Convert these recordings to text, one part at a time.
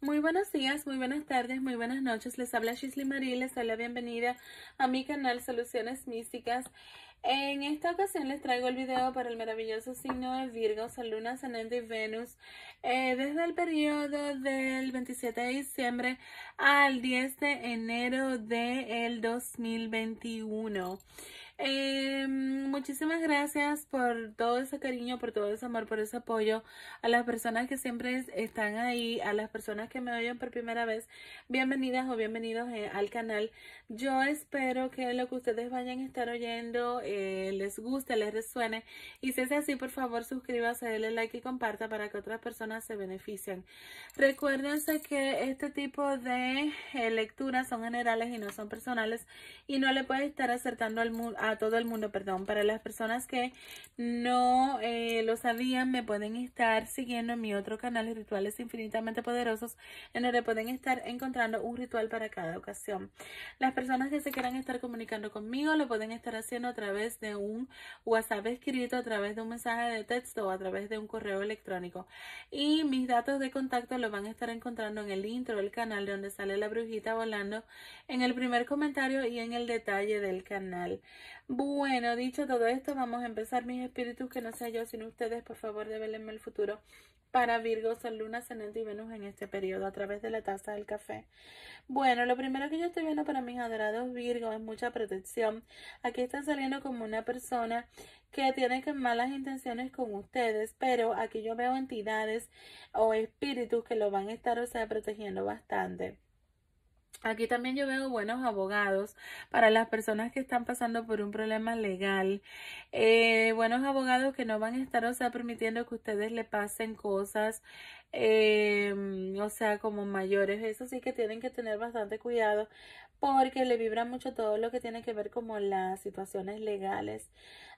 Muy buenos días, muy buenas tardes, muy buenas noches. Les habla Shisley Marie, les doy la bienvenida a mi canal Soluciones Místicas. En esta ocasión les traigo el video para el maravilloso signo de Virgo, Lunas, Luna, Ascendente y Venus. Eh, desde el periodo del 27 de diciembre al 10 de enero del 2021. Em, muchísimas gracias por todo ese cariño, por todo ese amor, por ese apoyo. A las personas que siempre están ahí, a las personas que me oyen por primera vez, bienvenidas o bienvenidos eh, al canal. Yo espero que lo que ustedes vayan a estar oyendo eh, les guste, les resuene. Y si es así, por favor, suscríbase, denle like y comparta para que otras personas se beneficien. Recuérdense que este tipo de eh, lecturas son generales y no son personales y no le puede estar acertando al mundo a todo el mundo, perdón, para las personas que no eh, lo sabían, me pueden estar siguiendo en mi otro canal, Rituales Infinitamente Poderosos, en donde pueden estar encontrando un ritual para cada ocasión. Las personas que se quieran estar comunicando conmigo, lo pueden estar haciendo a través de un WhatsApp escrito, a través de un mensaje de texto o a través de un correo electrónico. Y mis datos de contacto lo van a estar encontrando en el intro del canal, de donde sale la brujita volando, en el primer comentario y en el detalle del canal. Bueno, dicho todo esto, vamos a empezar mis espíritus, que no sea yo sino ustedes, por favor, develenme el futuro para Virgo, Sol, Luna, Ascendente y Venus en este periodo a través de la taza del café. Bueno, lo primero que yo estoy viendo para mis adorados Virgo es mucha protección. Aquí está saliendo como una persona que tiene que malas intenciones con ustedes, pero aquí yo veo entidades o espíritus que lo van a estar, o sea, protegiendo bastante. Aquí también yo veo buenos abogados para las personas que están pasando por un problema legal. Eh, buenos abogados que no van a estar, o sea, permitiendo que ustedes le pasen cosas, em, o sea, como mayores. Eso sí que tienen que tener bastante cuidado porque le vibra mucho todo lo que tiene que ver como las situaciones legales.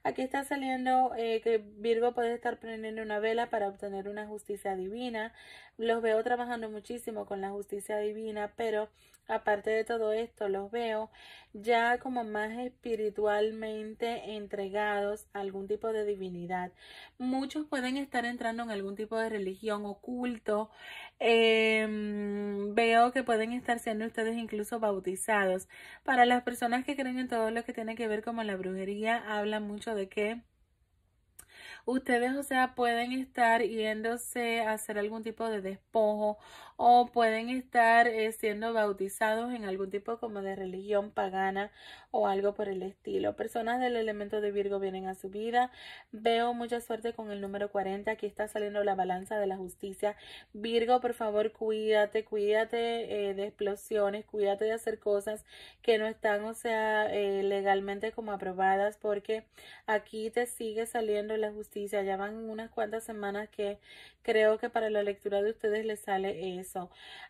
Aquí está saliendo eh, que Virgo puede estar prendiendo una vela para obtener una justicia divina. Los veo trabajando muchísimo con la justicia divina, pero aparte de todo esto, los veo ya como más espiritualmente entregados a algún tipo de divinidad. Muchos pueden estar entrando en algún tipo de religión oculto. Eh, veo que pueden estar siendo ustedes incluso bautizados. Para las personas que creen en todo lo que tiene que ver con la brujería, habla mucho de que ustedes, o sea, pueden estar yéndose a hacer algún tipo de despojo o pueden estar eh, siendo bautizados en algún tipo como de religión pagana o algo por el estilo. Personas del elemento de Virgo vienen a su vida. Veo mucha suerte con el número 40. Aquí está saliendo la balanza de la justicia. Virgo, por favor, cuídate, cuídate eh, de explosiones, cuídate de hacer cosas que no están, o sea, eh, legalmente como aprobadas porque aquí te sigue saliendo la justicia. Ya van unas cuantas semanas que creo que para la lectura de ustedes les sale eso.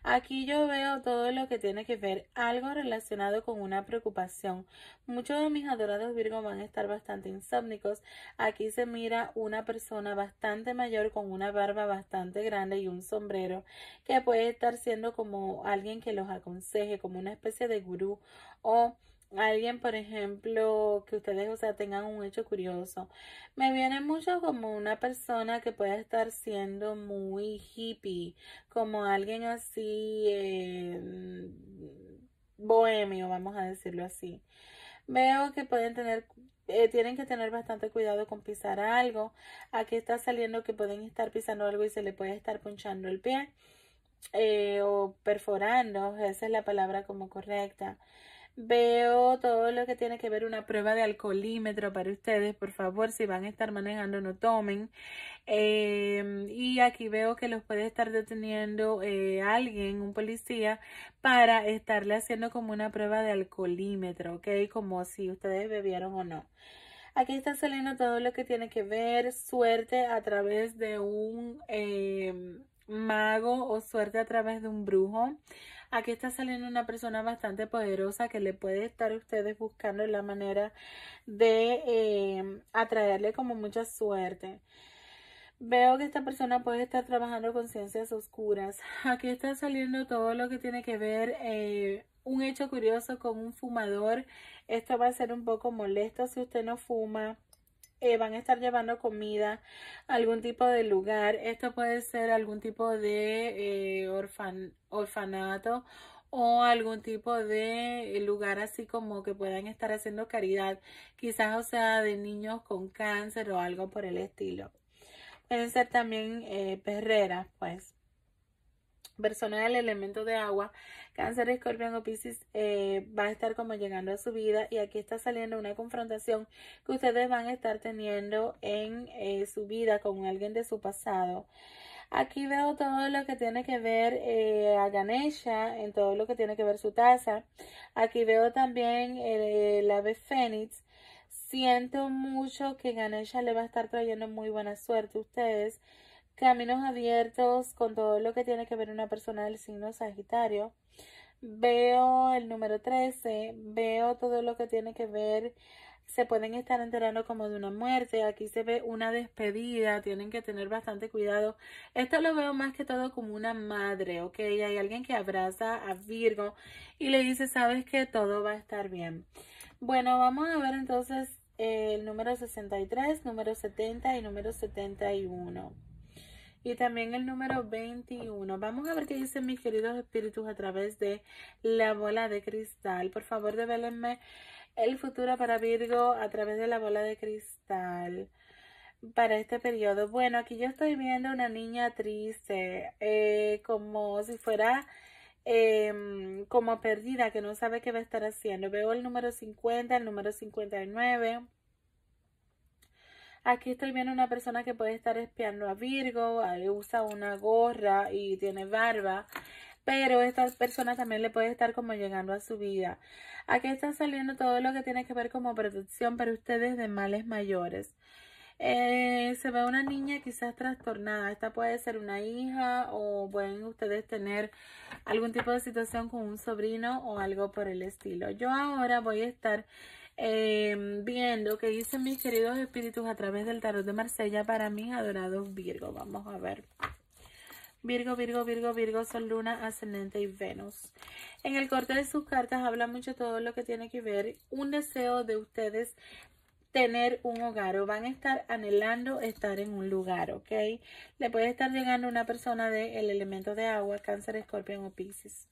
Aquí yo veo todo lo que tiene que ver algo relacionado con una preocupación. Muchos de mis adorados Virgo van a estar bastante insómnicos. Aquí se mira una persona bastante mayor con una barba bastante grande y un sombrero que puede estar siendo como alguien que los aconseje, como una especie de gurú o alguien, por ejemplo, que ustedes, o sea, tengan un hecho curioso. Me viene mucho como una persona que puede estar siendo muy hippie, como alguien así eh, bohemio, vamos a decirlo así. Veo que pueden tener, eh, tienen que tener bastante cuidado con pisar algo. Aquí está saliendo que pueden estar pisando algo y se le puede estar punchando el pie. Eh, o perforando, esa es la palabra como correcta. Veo todo lo que tiene que ver una prueba de alcoholímetro para ustedes. Por favor, si van a estar manejando, no tomen. Em, y aquí veo que los puede estar deteniendo eh, alguien, un policía, para estarle haciendo como una prueba de alcoholímetro, ¿ok? Como si ustedes bebieron o no. Aquí está saliendo todo lo que tiene que ver suerte a través de un em, mago o suerte a través de un brujo. Aquí está saliendo una persona bastante poderosa que le puede estar ustedes buscando la manera de eh, atraerle como mucha suerte. Veo que esta persona puede estar trabajando con ciencias oscuras. Aquí está saliendo todo lo que tiene que ver eh, un hecho curioso con un fumador. Esto va a ser un poco molesto si usted no fuma. Eh, van a estar llevando comida a algún tipo de lugar. Esto puede ser algún tipo de eh, orfanato o algún tipo de lugar así como que puedan estar haciendo caridad, quizás o sea de niños con cáncer o algo por el estilo. Pueden ser también eh, perreras, pues persona del elemento de agua, cáncer, escorpión o piscis eh, va a estar como llegando a su vida y aquí está saliendo una confrontación que ustedes van a estar teniendo en eh, su vida con alguien de su pasado. Aquí veo todo lo que tiene que ver eh, a Ganesha, en todo lo que tiene que ver su taza. Aquí veo también el, el ave fénix. Siento mucho que Ganesha le va a estar trayendo muy buena suerte a ustedes caminos abiertos con todo lo que tiene que ver una persona del signo Sagitario. Veo el número 13, veo todo lo que tiene que ver, se pueden estar enterando como de una muerte, aquí se ve una despedida, tienen que tener bastante cuidado. Esto lo veo más que todo como una madre, ¿ok? Hay alguien que abraza a Virgo y le dice, sabes que todo va a estar bien. Bueno, vamos a ver entonces eh, el número 63, número 70 y número 71 y también el número 21. Vamos a ver qué dicen mis queridos espíritus a través de la bola de cristal. Por favor, develenme el futuro para Virgo a través de la bola de cristal para este periodo. Bueno, aquí yo estoy viendo una niña triste, eh, como si fuera em, como perdida, que no sabe qué va a estar haciendo. Veo el número 50, el número 59. Aquí estoy viendo una persona que puede estar espiando a Virgo, usa una gorra y tiene barba, pero esta persona también le puede estar como llegando a su vida. Aquí está saliendo todo lo que tiene que ver como protección para ustedes de males mayores. Eh, se ve una niña quizás trastornada. Esta puede ser una hija o pueden ustedes tener algún tipo de situación con un sobrino o algo por el estilo. Yo ahora voy a estar Em, viendo que dicen mis queridos espíritus a través del tarot de Marsella para mis adorados Virgo. Vamos a ver. Virgo, Virgo, Virgo, Virgo, Sol, Luna, Ascendente y Venus. En el corte de sus cartas habla mucho todo lo que tiene que ver un deseo de ustedes tener un hogar o van a estar anhelando estar en un lugar, ¿ok? Le puede estar llegando una persona del elemento de agua, cáncer, escorpión o piscis.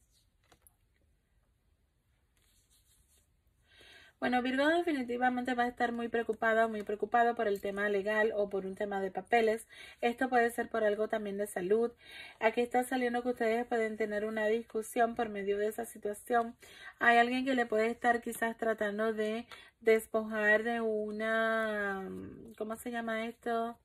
Bueno, Virgo definitivamente va a estar muy preocupado, muy preocupado por el tema legal o por un tema de papeles. Esto puede ser por algo también de salud. Aquí está saliendo que ustedes pueden tener una discusión por medio de esa situación. Hay alguien que le puede estar quizás tratando de despojar de una, ¿cómo se llama esto?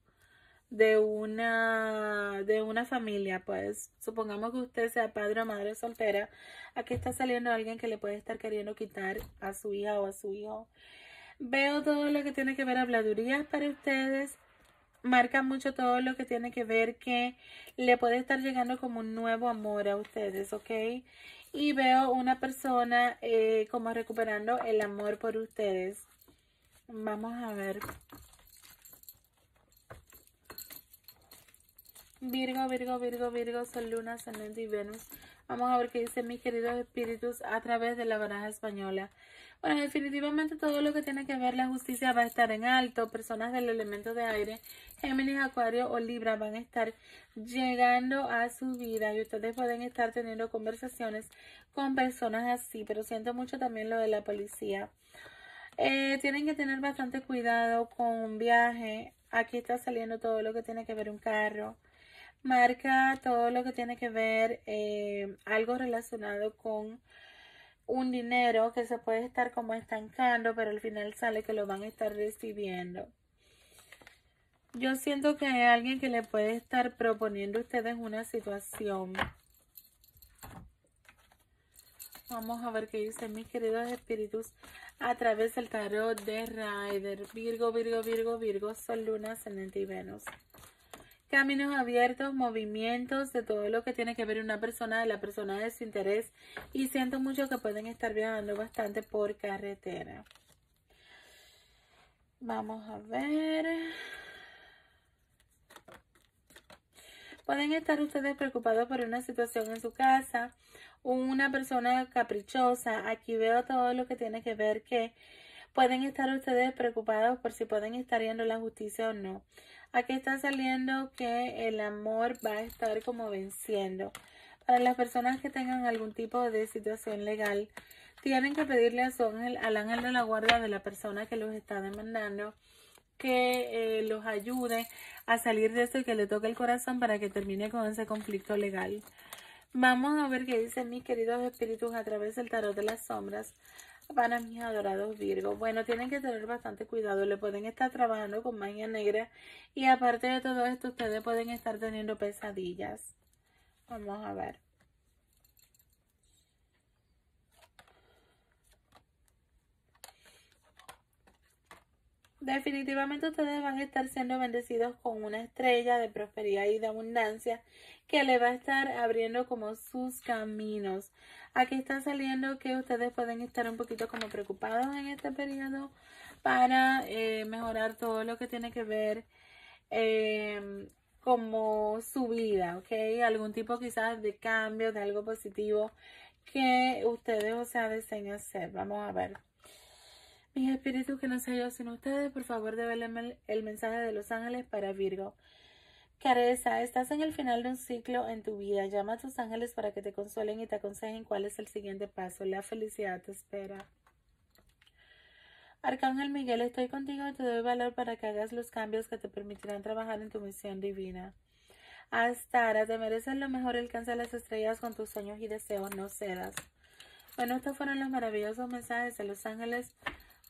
de una, de una familia, pues supongamos que usted sea padre o madre soltera, aquí está saliendo alguien que le puede estar queriendo quitar a su hija o a su hijo. Veo todo lo que tiene que ver habladurías para ustedes, marca mucho todo lo que tiene que ver que le puede estar llegando como un nuevo amor a ustedes, ¿ok? Y veo una persona eh, como recuperando el amor por ustedes. Vamos a ver Virgo, Virgo, Virgo, Virgo, Sol, Luna, Ascendente y Venus. Vamos a ver qué dicen mis queridos espíritus a través de la baraja española. Bueno, definitivamente todo lo que tiene que ver la justicia va a estar en alto. Personas del elemento de aire, Géminis, Acuario o Libra van a estar llegando a su vida y ustedes pueden estar teniendo conversaciones con personas así, pero siento mucho también lo de la policía. Eh, tienen que tener bastante cuidado con un viaje. Aquí está saliendo todo lo que tiene que ver un carro marca todo lo que tiene que ver eh, algo relacionado con un dinero que se puede estar como estancando, pero al final sale que lo van a estar recibiendo. Yo siento que hay alguien que le puede estar proponiendo a ustedes una situación. Vamos a ver qué dicen mis queridos espíritus a través del tarot de Rider. Virgo, Virgo, Virgo, Virgo, Sol, Luna, Ascendente y Venus caminos abiertos, movimientos de todo lo que tiene que ver una persona de la persona de su interés y siento mucho que pueden estar viajando bastante por carretera. Vamos a ver. Pueden estar ustedes preocupados por una situación en su casa, una persona caprichosa. Aquí veo todo lo que tiene que ver que Pueden estar ustedes preocupados por si pueden estar yendo la justicia o no. Aquí está saliendo que el amor va a estar como venciendo. Para las personas que tengan algún tipo de situación legal, tienen que pedirle a su ángel, al ángel de la guarda de la persona que los está demandando que eh, los ayude a salir de esto y que le toque el corazón para que termine con ese conflicto legal. Vamos a ver qué dicen mis queridos espíritus a través del tarot de las sombras Van a mis adorados Virgo. Bueno, tienen que tener bastante cuidado, le pueden estar trabajando con maña negra y aparte de todo esto ustedes pueden estar teniendo pesadillas. Vamos a ver. definitivamente ustedes van a estar siendo bendecidos con una estrella de prosperidad y de abundancia que le va a estar abriendo como sus caminos. Aquí está saliendo que ustedes pueden estar un poquito como preocupados en este periodo para eh, mejorar todo lo que tiene que ver eh, como su vida, ¿ok? Algún tipo quizás de cambio, de algo positivo que ustedes, o sea, deseen hacer. Vamos a ver. Mis espíritus que no soy yo sin ustedes, por favor, develenme el mensaje de los ángeles para Virgo. Careza, estás en el final de un ciclo en tu vida. Llama a tus ángeles para que te consuelen y te aconsejen cuál es el siguiente paso. La felicidad te espera. Arcángel Miguel, estoy contigo y te doy valor para que hagas los cambios que te permitirán trabajar en tu misión divina. Astara, te mereces lo mejor, alcanza las estrellas con tus sueños y deseos, no cedas. Bueno, estos fueron los maravillosos mensajes de los ángeles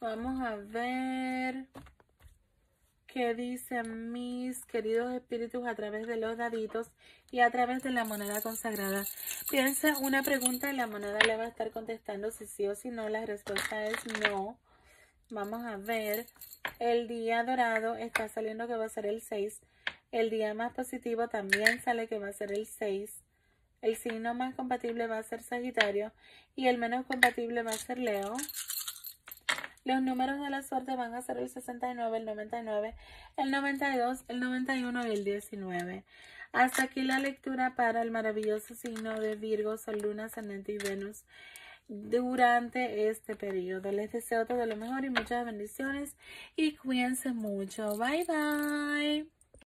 Vamos a ver qué dicen mis queridos espíritus a través de los daditos y a través de la moneda consagrada. Piensa una pregunta y la moneda le va a estar contestando si sí o si no. La respuesta es no. Vamos a ver. El día dorado está saliendo que va a ser el 6. El día más positivo también sale que va a ser el 6. El signo más compatible va a ser Sagitario y el menos compatible va a ser Leo. Los números de la suerte van a ser el 69, el 99, el 92, el 91 y el 19. Hasta aquí la lectura para el maravilloso signo de Virgo, Sol, Luna, Ascendente y Venus durante este periodo. Les deseo todo lo mejor y muchas bendiciones y cuídense mucho. Bye bye.